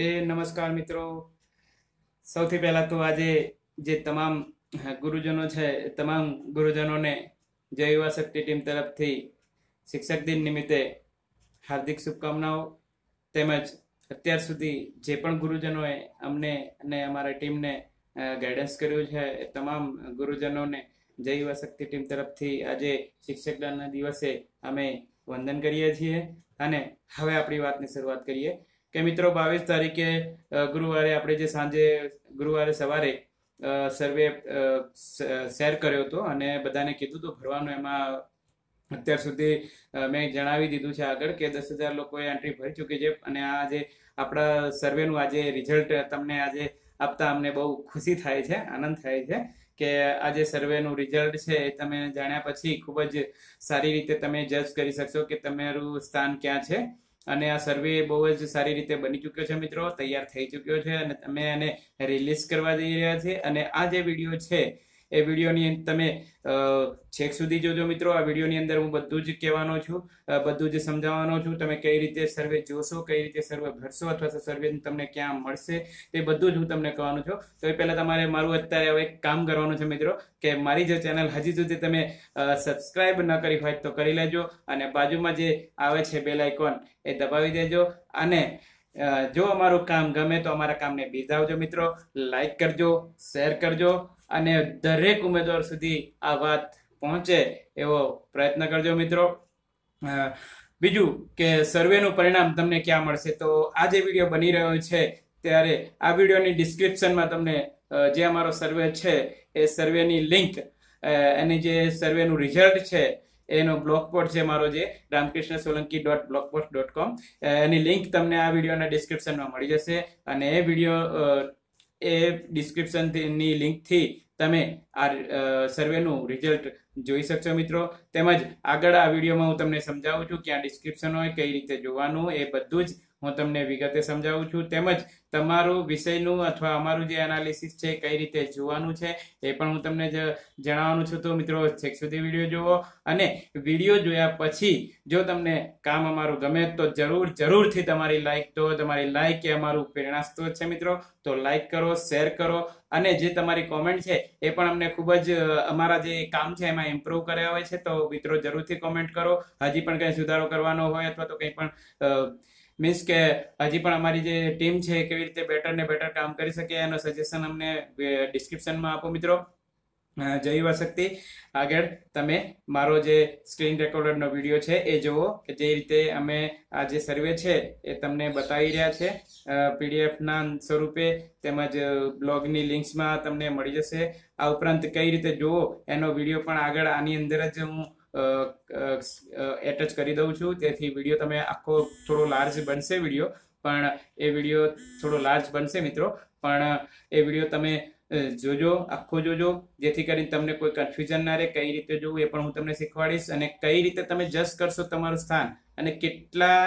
એ નમસ્કાર મિત્રો સૌથી પહેલાં તો આજે જે તમામ ગુરુજનો છે તમામ ગુરુજનોને જય યુવા શક્તિ ટીમ તરફથી શિક્ષક દિન નિમિત્તે હાર્દિક શુભકામનાઓ તેમજ અત્યાર સુધી જે પણ ગુરુજનોએ અમને અને અમારા ટીમને ગાઈડન્સ કર્યું છે એ તમામ ગુરુજનોને જય યુવા શક્તિ ટીમ તરફથી આજે શિક્ષક દિવસે અમે વંદન કરીએ છીએ અને હવે આપણી વાતની શરૂઆત કરીએ કે મિત્રો બાવીસ તારીખે ગુરુવારે આપણે જે સાંજે ગુરુવારે સવારે સર્વે શેર કર્યો હતો અને બધાને કીધું હતું ભરવાનું એમાં અત્યાર સુધી મેં જણાવી દીધું છે આગળ કે દસ હજાર લોકોએ એન્ટ્રી ભરી ચૂકી છે અને આ જે આપણા સર્વેનું આજે રિઝલ્ટ તમને આજે આપતા અમને બહુ ખુશી થાય છે આનંદ થાય છે કે આ જે સર્વેનું રિઝલ્ટ છે એ તમે જાણ્યા પછી ખૂબ જ સારી રીતે તમે જજ કરી શકશો કે તમારું સ્થાન ક્યાં છે અને આ સર્વે બહુ જ સારી રીતે બની ચૂક્યો છે મિત્રો તૈયાર થઈ ચૂક્યો છે અને તમે એને રિલીઝ કરવા જઈ રહ્યા છે અને આ જે વિડીયો છે એ વિડીયોની તમે છેક સુધી જોજો મિત્રો આ વિડીયોની અંદર હું બધું જ કહેવાનો છું બધું જ સમજાવવાનો છું તમે કઈ રીતે સર્વે જોશો કઈ રીતે સર્વે ભરશો અથવા તો સર્વે તમને ક્યાં મળશે તે બધું જ હું તમને કહેવાનું છું તો એ પહેલાં તમારે મારું અત્યારે હવે એક કામ કરવાનું છે મિત્રો કે મારી જે ચેનલ હજી સુધી તમે સબસ્ક્રાઈબ ન કરી હોય તો કરી લેજો અને બાજુમાં જે આવે છે બે લાઇકોન એ દબાવી દેજો અને જો અમારું કામ ગમે તો અમારા કામને બિરદાવજો મિત્રો લાઇક કરજો શેર કરજો અને દરેક ઉમેદવાર સુધી આ વાત પહોંચે એવો પ્રયત્ન કરજો મિત્રો બીજું કે સર્વેનું પરિણામ તમને ક્યાં મળશે તો આ જે વિડીયો બની રહ્યો છે ત્યારે આ વિડીયોની ડિસ્ક્રિપ્શનમાં તમને જે અમારો સર્વે છે એ સર્વેની લિંક એની જે સર્વેનું રિઝલ્ટ છે એનો બ્લોક પોસ્ટ છે મારો જે Ramkrishna Solanki dot blog post dot com એની લિંક તમને આ વિડીયોના ડિસ્ક્રિપ્શનમાં મળી જશે અને એ વિડીયો એ ડિસ્ક્રિપ્શનની લિંકથી તમે આ સર્વેનું રિઝલ્ટ જોઈ શકશો મિત્રો તેમજ આગળ આ વિડીયોમાં હું તમને સમજાવું છું કે આ ડિસ્ક્રિપ્શન હોય કઈ રીતે જોવાનું એ બધું જ હું તમને વિગતે સમજાવું છું તેમજ તમારું વિષયનું અથવા અમારું જે એનાલિસિસ છે કઈ રીતે જોવાનું છે એ પણ હું તમને જણાવવાનું છું તો મિત્રો છેક સુધી વિડીયો જુઓ અને વિડીયો જોયા પછી જો તમને કામ અમારું ગમે તો જરૂર જરૂરથી તમારી લાઈક તો તમારી લાઈક એ અમારું પ્રેરણા છે મિત્રો તો લાઈક કરો શેર કરો અને જે તમારી કોમેન્ટ છે એ પણ અમને ખૂબ જ અમારા જે કામ છે એમાં ઇમ્પ્રુવ કર્યા હોય છે તો મિત્રો જરૂરથી કોમેન્ટ કરો હજી પણ કંઈ સુધારો કરવાનો હોય અથવા તો કંઈ પણ મીન્સ કે હજી પણ અમારી જે ટીમ છે કેવી રીતે બેટર ને બેટર કામ કરી શકે એનો સજેશન અમને ડિસ્ક્રિપ્શનમાં આપો મિત્રો જય યુવાશક્તિ આગળ તમે મારો જે સ્ક્રીન રેકોર્ડરનો વિડીયો છે એ જુઓ કે જે રીતે અમે આ જે સર્વે છે એ તમને બતાવી રહ્યા છે પીડીએફના સ્વરૂપે તેમજ બ્લોગની લિંક્સમાં તમને મળી જશે આ ઉપરાંત કઈ રીતે જુઓ એનો વિડીયો પણ આગળ આની અંદર જ હું એટેચ કરી દઉં છું તેથી વિડીયો તમે આખો થોડો લાર્જ બનશે વિડીયો પણ એ વિડીયો થોડો લાર્જ બનશે મિત્રો પણ એ વિડીયો તમે જોજો આખો જોજો જેથી કરીને તમને કોઈ કન્ફ્યુઝન ના રહે કઈ રીતે જોવું એ પણ હું તમને શીખવાડીશ અને કઈ રીતે તમે જસ્ટ કરશો તમારું સ્થાન અને કેટલા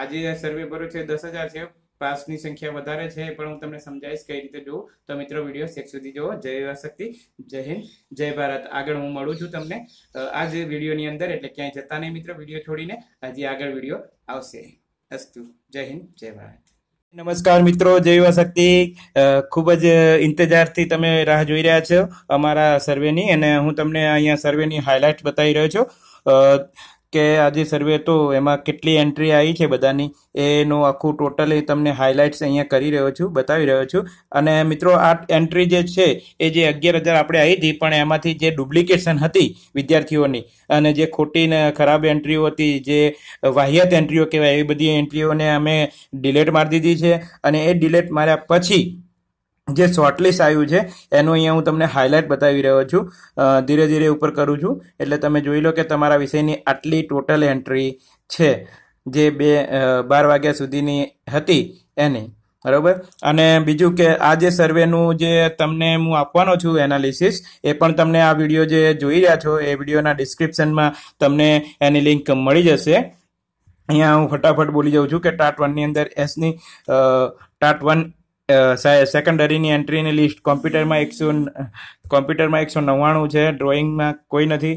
આજે સર્વે ભર્યો છે દસ હજાર છે પાસની સંખ્યા વધારે છે પણ હું તમને સમજાવીશ કઈ રીતે જોવું તો મિત્રો વિડીયો છેક સુધી જોવો જય શક્તિ જય હિન્દ જય ભારત આગળ હું મળું છું તમને આ જ વિડીયોની અંદર એટલે ક્યાંય જતા નહીં મિત્રો વિડીયો છોડીને હજી આગળ વિડીયો આવશે અસ્તુ જય હિન્દ જય ભારત નમસ્કાર મિત્રો જય યુવાશક્તિ ખૂબ જ ઇંતજારથી તમે રાહ જોઈ રહ્યા છો અમારા સર્વેની અને હું તમને અહીંયા સર્વેની હાઇલાઇટ બતાવી રહ્યો છું કે આજે સર્વે તો એમાં કેટલી એન્ટ્રી આવી છે બધાની એનું આખું ટોટલી તમને હાઇલાઇટ્સ અહીંયા કરી રહ્યો છું બતાવી રહ્યો છું અને મિત્રો આ એન્ટ્રી જે છે એ જે અગિયાર હજાર આપણે આવી હતી પણ એમાંથી જે ડુપ્લિકેશન હતી વિદ્યાર્થીઓની અને જે ખોટી ને ખરાબ એન્ટ્રીઓ હતી જે વાહિયાત એન્ટ્રીઓ કહેવાય એવી બધી એન્ટ્રીઓને અમે ડિલેટ મારી દીધી છે અને એ ડિલેટ માર્યા પછી જે શોર્ટલિસ્ટ આવ્યું છે એનું અહીંયા હું તમને હાઇલાઇટ બતાવી રહ્યો છું ધીરે ધીરે ઉપર કરું છું એટલે તમે જોઈ લો કે તમારા વિષયની આટલી ટોટલ એન્ટ્રી છે જે બે બાર વાગ્યા સુધીની હતી એની બરાબર અને બીજું કે આ જે સર્વેનું જે તમને હું આપવાનો છું એનાલિસિસ એ પણ તમને આ વિડીયો જે જોઈ રહ્યા છો એ વિડીયોના ડિસ્ક્રિપ્શનમાં તમને એની લિંક મળી જશે અહીંયા હું ફટાફટ બોલી જાઉં છું કે ટાટ વનની અંદર એસની ટાટ વન સેકન્ડરીની એન્ટ્રીની લિસ્ટ કોમ્પ્યુટરમાં એકસો કોમ્પ્યુટરમાં એકસો નવ્વાણું છે ડ્રોઈંગમાં કોઈ નથી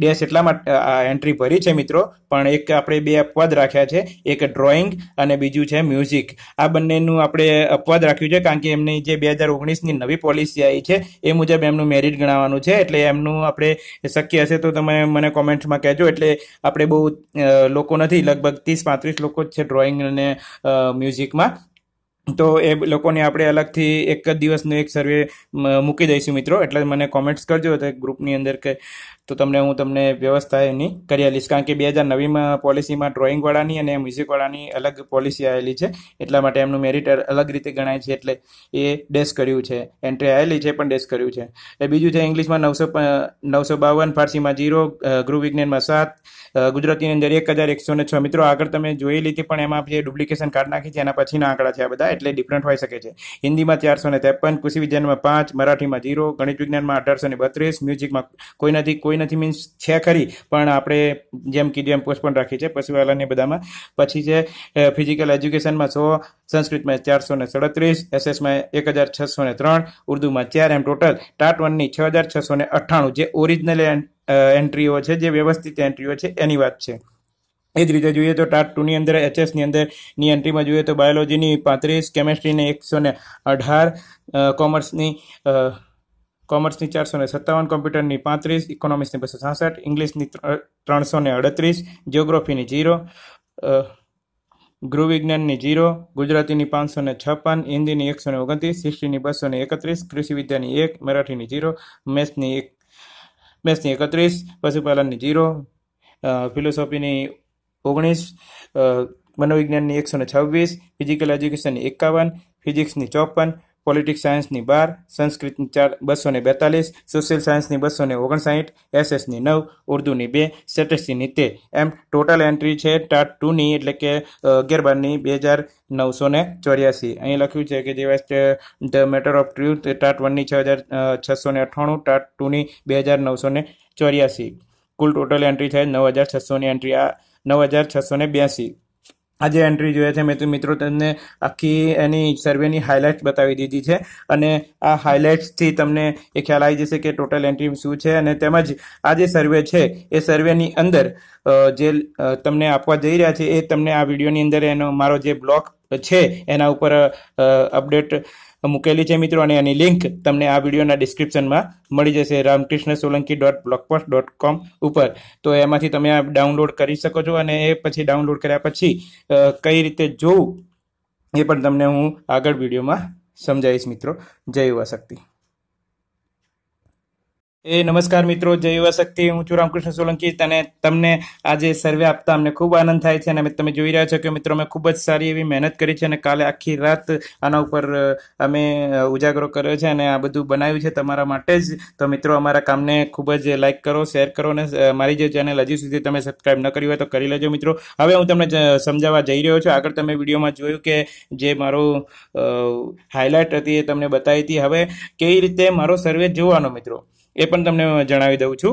ડેસ એટલા માટે આ એન્ટ્રી ભરી છે મિત્રો પણ એક આપણે બે અપવાદ રાખ્યા છે એક ડ્રોઈંગ અને બીજું છે મ્યુઝિક આ બંનેનું આપણે અપવાદ રાખ્યું છે કારણ કે એમની જે બે હજાર ઓગણીસની નવી પોલિસી આવી છે એ મુજબ એમનું મેરિટ ગણાવવાનું છે એટલે એમનું આપણે શક્ય હશે તો તમે મને કોમેન્ટ્સમાં કહેજો એટલે આપણે બહુ લોકો નથી લગભગ ત્રીસ પાંત્રીસ લોકો જ છે ડ્રોઈંગ અને મ્યુઝિકમાં તો એ લોકોને આપણે અલગથી એક જ દિવસનો એક સર્વે મૂકી દઈશું મિત્રો એટલે મને કોમેન્ટ્સ કરજો તો ગ્રુપની અંદર કે તો તમને હું તમને વ્યવસ્થા એની કરી આલીશ કારણ કે બે હજાર નવીમાં પોલિસીમાં ડ્રોઈંગવાળાની અને મ્યુઝિકવાળાની અલગ પોલિસી આવેલી છે એટલા માટે એમનું મેરિટ અલગ રીતે ગણાય છે એટલે એ ડેસ્ક કર્યું છે એન્ટ્રી આવેલી છે પણ ડેસ્ક કર્યું છે એ બીજું છે ઇંગ્લિશમાં નવસો નવસો બાવન ફારસીમાં જીરો ગૃહ વિજ્ઞાનમાં સાત ગુજરાતીની અંદર એક હજાર એકસો ને છ મિત્રો આગળ તમે જોઈ લીધી પણ એમાં જે ડુપ્લિકેશન કાર્ડ નાખી છે એના પછીના આંકડા છે આ બધા એટલે ડિફરન્ટ હોઈ શકે છે હિન્દીમાં ચારસો ને ત્રેપન કૃષિ વિજ્ઞાનમાં પાંચ મરાઠીમાં જીરો ગણિત વિજ્ઞાનમાં અઢારસો ને બત્રીસ મ્યુઝિકમાં કોઈ નથી કોઈ કોઈ નથી મીન્સ છે ખરી પણ આપણે જેમ કીધું એમ પોસ્ટપોન રાખી છે પશુપાલનની બધામાં પછી છે ફિઝિકલ એજ્યુકેશનમાં સો સંસ્કૃતમાં ચારસો ને સડત્રીસ એસએસમાં એક હજાર છસો ને ત્રણ ઉર્દુમાં ચાર એમ ટોટલ ટાટ વનની છ હજાર છસો ને અઠ્ઠાણું જે ઓરિજિનલ એન્ટ્રીઓ છે જે વ્યવસ્થિત એન્ટ્રીઓ છે એની વાત છે એ જ રીતે જોઈએ તો ટાટ ટુની અંદર એચએસની અંદરની એન્ટ્રીમાં જોઈએ તો બાયોલોજીની પાંત્રીસ કેમેસ્ટ્રીની એકસો ને અઢાર કોમર્સની કોમર્સની ચારસો ને સત્તાવન કોમ્પ્યુટરની પાંત્રીસ ઇકોનોમિક્સની બસો સાસઠ ઇંગ્લિશની ત્રણસો ને અડત્રીસ જિયોગ્રાફીની જીરો ગૃહવિજ્ઞાનની જીરો ગુજરાતીની પાંચસો ને છપ્પન હિન્દીની એકસો ને ઓગણત્રીસ હિસ્ટ્રીની બસો ને એકત્રીસ વિદ્યાની એક મરાઠીની જીરો મેથ્સની એક મેથ્સની એકત્રીસ પશુપાલનની જીરો ફિલોસોફીની ઓગણીસ મનોવિજ્ઞાનની એકસો ને છવ્વીસ ફિઝિકલ એજ્યુકેશનની એકાવન ફિઝિક્સની ચોપન પોલિટિક્સ સાયન્સની બાર સંસ્કૃતની ચાર બસો ને બેતાલીસ સોશિયલ સાયન્સની બસો ને ઓગણસાઠ એસએસની નવ ઉર્દુની બે સ્ટેટિસ્ટિકની તે એમ ટોટલ એન્ટ્રી છે ટાટ ટુની એટલે કે અગિયાર બારની બે હજાર નવસો ને ચોર્યાસી અહીં લખ્યું છે કે જેવા the matter of truth TAT વનની છ હજાર છસો ને અઠ્ઠાણું ટાટ ટુની બે હજાર નવસો ને ચોર્યાસી કુલ ટોટલ એન્ટ્રી થાય નવ હજાર છસોની એન્ટ્રી આ નવ હજાર છસો ને બ્યાસી આજે એન્ટ્રી જોઈએ છે મેં તો મિત્રો તમને આખી એની સર્વેની હાઇલાઇટ્સ બતાવી દીધી છે અને આ હાઇલાઇટ્સથી તમને એ ખ્યાલ આવી જશે કે ટોટલ એન્ટ્રી શું છે અને તેમજ આ જે સર્વે છે એ સર્વેની અંદર જે તમને આપવા જઈ રહ્યા છે એ તમને આ વિડીયોની અંદર એનો મારો જે બ્લોક છે એના ઉપર અપડેટ મૂકેલી છે મિત્રો અને એની લિંક તમને આ વિડીયોના ડિસ્ક્રિપ્શનમાં મળી જશે Ramkrishna Solanki dot blogpost dot com ઉપર તો એમાંથી તમે આ ડાઉનલોડ કરી શકો છો અને એ પછી ડાઉનલોડ કર્યા પછી કઈ રીતે જોવું એ પણ તમને હું આગળ વિડીયોમાં સમજાવીશ મિત્રો જય યુવા શક્તિ એ નમસ્કાર મિત્રો જય યુવા શક્તિ હું છું રામકૃષ્ણ સોલંકી અને તમને આજે સર્વે આપતા અમને ખૂબ આનંદ થાય છે અને તમે જોઈ રહ્યા છો કે મિત્રો અમે ખૂબ જ સારી એવી મહેનત કરી છે અને કાલે આખી રાત આના ઉપર અમે ઉજાગરો કર્યો છે અને આ બધું બનાવ્યું છે તમારા માટે જ તો મિત્રો અમારા કામને ખૂબ જ લાઇક કરો શેર કરો અને મારી જે ચેનલ હજી સુધી તમે સબસ્ક્રાઇબ ન કરી હોય તો કરી લેજો મિત્રો હવે હું તમને સમજાવવા જઈ રહ્યો છું આગળ તમે વિડીયોમાં જોયું કે જે મારો હાઇલાઇટ હતી એ તમને બતાવી હતી હવે કેવી રીતે મારો સર્વે જોવાનો મિત્રો એ પણ તમને જણાવી દઉં છું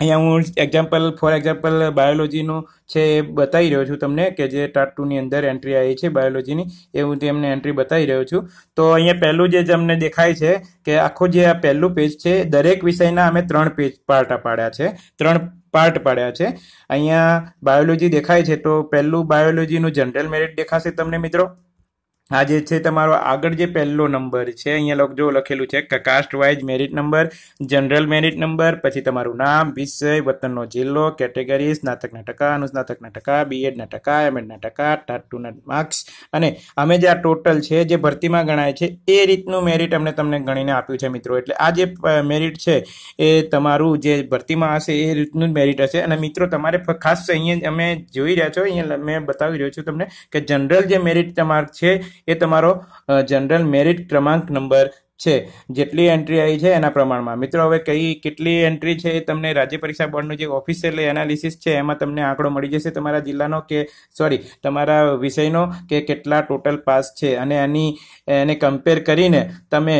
અહીંયા હું એક્ઝામ્પલ ફોર એક્ઝામ્પલ બાયોલોજીનું છે એ બતાવી રહ્યો છું તમને કે જે ટાટ ટુની અંદર એન્ટ્રી આવી છે બાયોલોજીની એ હું તેમને એન્ટ્રી બતાવી રહ્યો છું તો અહીંયા પહેલું જે તમને દેખાય છે કે આખું જે આ પહેલું પેજ છે દરેક વિષયના અમે ત્રણ પેજ પાર્ટ પાડ્યા છે ત્રણ પાર્ટ પાડ્યા છે અહીંયા બાયોલોજી દેખાય છે તો પહેલું બાયોલોજીનું જનરલ મેરિટ દેખાશે તમને મિત્રો આ જે છે તમારો આગળ જે પહેલો નંબર છે અહીંયા જો લખેલું છે caste wise merit number general merit number પછી તમારું નામ વિષય વતનનો જિલ્લો કેટેગરી સ્નાતકના ટકા અનુસ્નાતકના ટકા બીએડના ટકા એમએડના ટકા ટાટ ટુના માર્ક્સ અને અમે જે આ ટોટલ છે જે ભરતીમાં ગણાય છે એ રીતનું મેરિટ અમને તમને ગણીને આપ્યું છે મિત્રો એટલે આ જે મેરિટ છે એ તમારું જે ભરતીમાં હશે એ રીતનું જ મેરિટ હશે અને મિત્રો તમારે ખાસ અહીંયા અમે જોઈ રહ્યા છો અહીંયા મેં બતાવી રહ્યો છું તમને કે જનરલ જે મેરિટ તમારું છે એ તમારો જનરલ મેરિટ ક્રમાંક નંબર છે જેટલી એન્ટ્રી આવી છે એના પ્રમાણમાં મિત્રો હવે કઈ કેટલી એન્ટ્રી છે એ તમને રાજ્ય પરીક્ષા બોર્ડનું જે ઓફિશિયલ એનાલિસિસ છે એમાં તમને આંકડો મળી જશે તમારા જિલ્લાનો કે સોરી તમારા વિષયનો કે કેટલા ટોટલ પાસ છે અને એની એને કમ્પેર કરીને તમે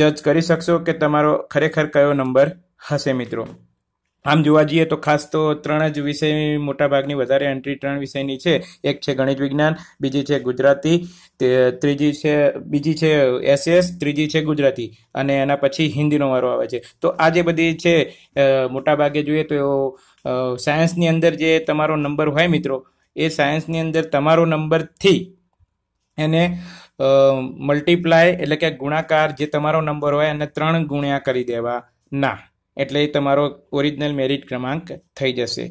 જજ કરી શકશો કે તમારો ખરેખર કયો નંબર હશે મિત્રો આમ જોવા જઈએ તો ખાસ તો ત્રણ જ વિષય મોટાભાગની વધારે એન્ટ્રી ત્રણ વિષયની છે એક છે ગણિત વિજ્ઞાન બીજી છે ગુજરાતી ત્રીજી છે બીજી છે એસએસ ત્રીજી છે ગુજરાતી અને એના પછી હિન્દીનો વારો આવે છે તો આ જે બધી છે મોટાભાગે જોઈએ તો સાયન્સની અંદર જે તમારો નંબર હોય મિત્રો એ સાયન્સની અંદર તમારો નંબરથી એને મલ્ટીપ્લાય એટલે કે ગુણાકાર જે તમારો નંબર હોય એને ત્રણ ગુણ્યા કરી દેવા ના એટલે તમારો ઓરિજિનલ મેરિટ ક્રમાંક થઈ જશે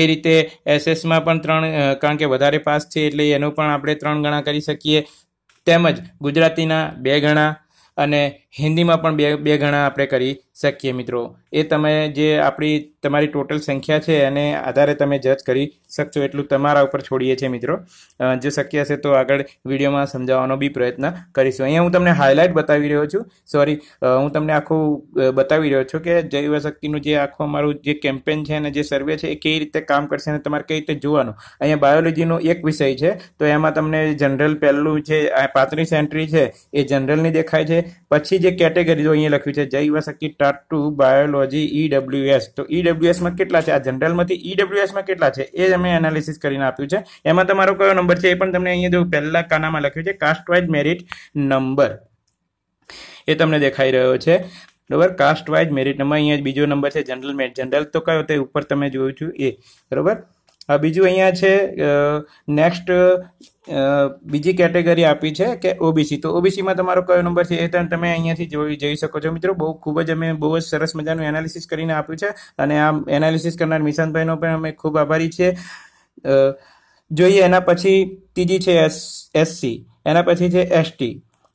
એ રીતે એસએસમાં પણ ત્રણ કારણ કે વધારે પાસ છે એટલે એનો પણ આપણે ત્રણ ગણા કરી શકીએ તેમજ ગુજરાતીના બે ગણા અને હિન્દીમાં પણ બે બે ગણા આપણે કરી શકીએ મિત્રો એ તમે જે આપણી તમારી ટોટલ સંખ્યા છે એને આધારે તમે જજ કરી શકશો એટલું તમારા ઉપર છોડીએ છીએ મિત્રો જો શક્ય હશે તો આગળ વિડીયોમાં સમજાવવાનો બી પ્રયત્ન કરીશું અહીંયા હું તમને હાઇલાઇટ બતાવી રહ્યો છું સોરી હું તમને આખું બતાવી રહ્યો છું કે જૈવશક્તિનું જે આખું અમારું જે કેમ્પેન છે અને જે સર્વે છે એ કઈ રીતે કામ કરશે અને તમારે કઈ રીતે જોવાનું અહીંયા બાયોલોજીનો એક વિષય છે તો એમાં તમને જનરલ પહેલું છે પાંત્રીસ એન્ટ્રી છે એ જનરલની દેખાય છે પછી જે કેટેગરી અહીંયા લખ્યું છે જૈવ શક્તિ ટાટ ટુ બાયોલોજી ઈડબ્લ્યુએસ તો ઈડબ્લ્યુએસમાં e કેટલા છે આ જનરલમાંથી ઈડબ્લ્યુએસમાં e કેટલા છે એ અમે એનાલિસિસ કરીને આપ્યું છે એમાં તમારો કયો નંબર છે એ પણ તમને અહીંયા જો પહેલા કાનામાં લખ્યું છે કાસ્ટ વાઇઝ મેરિટ નંબર એ તમને દેખાઈ રહ્યો છે બરોબર કાસ્ટ વાઇઝ મેરિટ નંબર અહીંયા બીજો નંબર છે જનરલ મેરિટ જનરલ તો કયો તે ઉપર તમે જોયું છું એ બરાબર બીજું અહીંયા છે નેક્સ્ટ બીજી કેટેગરી આપી છે કે ઓબીસી તો ઓબીસીમાં તમારો કયો નંબર છે એ તમે અહીંયાથી જોઈ જઈ શકો છો મિત્રો બહુ ખૂબ જ અમે બહુ જ સરસ મજાનું એનાલિસિસ કરીને આપ્યું છે અને આ એનાલિસિસ કરનાર મિશાંતભાઈનો પણ અમે ખૂબ આભારી છીએ જોઈએ એના પછી ત્રીજી છે એસ એસસી એના પછી છે એસટી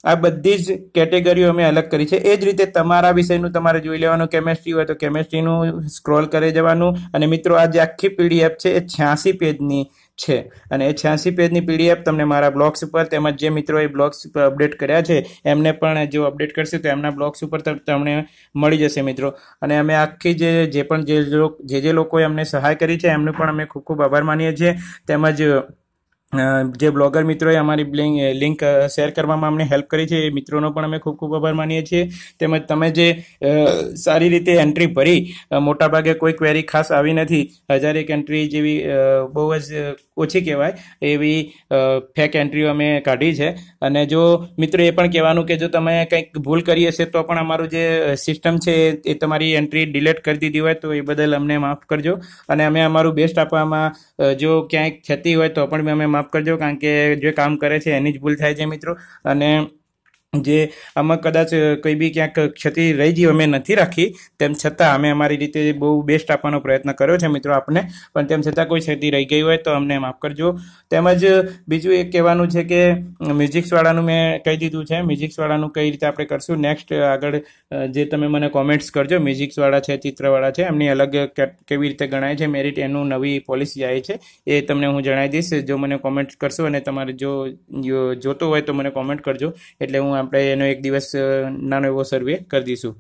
આ બધી જ કેટેગરીઓ અમે અલગ કરી છે એ જ રીતે તમારા વિષયનું તમારે જોઈ લેવાનું કેમેસ્ટ્રી હોય તો કેમેસ્ટ્રીનું સ્ક્રોલ કરી જવાનું અને મિત્રો આ જે આખી પીડીએફ છે એ છ્યાસી પેજની છે અને એ છ્યાસી પેજની પીડીએફ તમને મારા બ્લોગ્સ ઉપર તેમજ જે મિત્રો એ બ્લોગ્સ ઉપર અપડેટ કર્યા છે એમને પણ જો અપડેટ કરશે તો એમના બ્લોગ્સ ઉપર તમને મળી જશે મિત્રો અને અમે આખી જે જે પણ જે જે લોકોએ અમને સહાય કરી છે એમનો પણ અમે ખૂબ ખૂબ આભાર માનીએ છીએ તેમજ જે બ્લોગર મિત્રોએ અમારી બ્લિંક લિંક શેર કરવામાં અમને હેલ્પ કરી છે એ મિત્રોનો પણ અમે ખૂબ ખૂબ આભાર માનીએ છીએ તેમજ તમે જે સારી રીતે એન્ટ્રી ભરી મોટાભાગે કોઈ ક્વેરી ખાસ આવી નથી હજારેક એન્ટ્રી જેવી બહુ જ ઓછી કહેવાય એવી ફેક એન્ટ્રીઓ અમે કાઢી છે અને જો મિત્રો એ પણ કહેવાનું કે જો તમે કંઈક ભૂલ કરી હશે તો પણ અમારું જે સિસ્ટમ છે એ તમારી એન્ટ્રી ડિલેટ કરી દીધી હોય તો એ બદલ અમને માફ કરજો અને અમે અમારું બેસ્ટ આપવામાં જો ક્યાંય થતી હોય તો પણ અમે માફ કરજો કારણ કે જે કામ કરે છે એની જ ભૂલ થાય છે મિત્રો અને જે આમાં કદાચ કંઈ બી ક્યાંક ક્ષતિ રહી ગઈ અમે નથી રાખી તેમ છતાં અમે અમારી રીતે બહુ બેસ્ટ આપવાનો પ્રયત્ન કર્યો છે મિત્રો આપને પણ તેમ છતાં કોઈ ક્ષતિ રહી ગઈ હોય તો અમને માફ કરજો તેમજ બીજું એક કહેવાનું છે કે મ્યુઝિક્સવાળાનું મેં કહી દીધું છે મ્યુઝિક્સવાળાનું કઈ રીતે આપણે કરશું નેક્સ્ટ આગળ જે તમે મને કોમેન્ટ્સ કરજો મ્યુઝિક્સવાળા છે ચિત્રવાળા છે એમની અલગ કેવી રીતે ગણાય છે મેરિટ એનું નવી પોલિસી આવી છે એ તમને હું જણાવી દઈશ જો મને કોમેન્ટ કરશો અને તમારે જો જોતો હોય તો મને કોમેન્ટ કરજો એટલે હું આપણે એનો એક દિવસ નાનો એવો સર્વે કરી દઈશું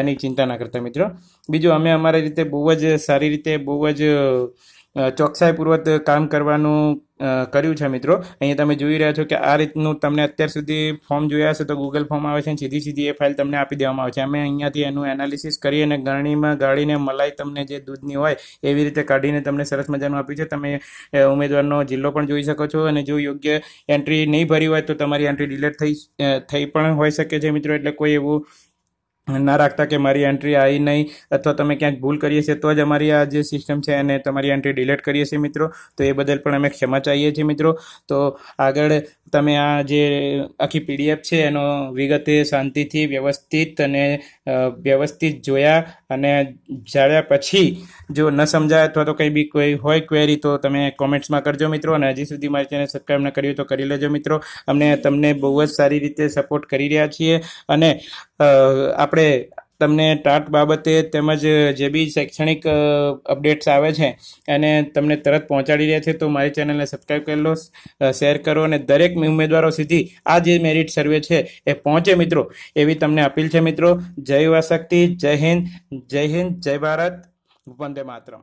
એની ચિંતા ના કરતા મિત્રો બીજું અમે અમારી રીતે બહુ જ સારી રીતે બહુ જ ચોકસાઈપૂર્વક કામ કરવાનું કર્યું છે મિત્રો અહીંયા તમે જોઈ રહ્યા છો કે આ રીતનું તમને અત્યાર સુધી ફોર્મ જોયા હશે તો ગૂગલ ફોર્મ આવે છે સીધી સીધી એ ફાઇલ તમને આપી દેવામાં આવે છે અમે અહીંયાથી એનું એનાલિસિસ કરી અને ગરણીમાં ગાળીને મલાઈ તમને જે દૂધની હોય એવી રીતે કાઢીને તમને સરસ મજાનું આપ્યું છે તમે ઉમેદવારનો જિલ્લો પણ જોઈ શકો છો અને જો યોગ્ય એન્ટ્રી નહીં ભરી હોય તો તમારી એન્ટ્રી ડિલેટ થઈ થઈ પણ હોઈ શકે છે મિત્રો એટલે કોઈ એવું ના રાખતા કે મારી એન્ટ્રી આવી નહીં અથવા તમે ક્યાંક ભૂલ કરીએ છીએ તો જ અમારી આ જે સિસ્ટમ છે એને તમારી એન્ટ્રી ડિલીટ કરીએ છીએ મિત્રો તો એ બદલ પણ અમે ક્ષમા ચાહીએ છીએ મિત્રો તો આગળ તમે આ જે આખી પીડીએફ છે એનો વિગતે શાંતિથી વ્યવસ્થિત અને વ્યવસ્થિત જોયા અને જાળ્યા પછી જો ન સમજાય અથવા તો કંઈ બી કોઈ હોય ક્વેરી તો તમે કોમેન્ટ્સમાં કરજો મિત્રો અને હજી સુધી મારી ચેનલ સબસ્ક્રાઈબ ન કર્યું તો કરી લેજો મિત્રો અમને તમને બહુ જ સારી રીતે સપોર્ટ કરી રહ્યા છીએ અને આપ આપણે તમને ટાટ બાબતે તેમજ જે બી શૈક્ષણિક અપડેટ્સ આવે છે અને તમને તરત પહોંચાડી રહ્યા છે તો મારી ચેનલને સબસ્ક્રાઈબ કરી લો શેર કરો અને દરેક ઉમેદવારો સુધી આ જે મેરિટ સર્વે છે એ પહોંચે મિત્રો એવી તમને અપીલ છે મિત્રો જય વાસક્તિ જય હિન્દ જય હિન્દ જય ભારત વંદે માતરમ